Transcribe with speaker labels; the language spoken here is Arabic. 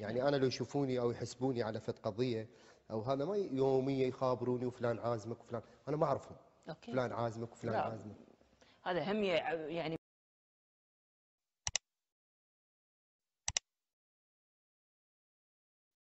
Speaker 1: يعني انا لو يشوفوني او يحسبوني على فد قضيه او هذا ما يوميه يخابروني وفلان عازمك وفلان انا ما اعرفهم فلان عازمك وفلان نعم. عازمك
Speaker 2: هذا هم يعني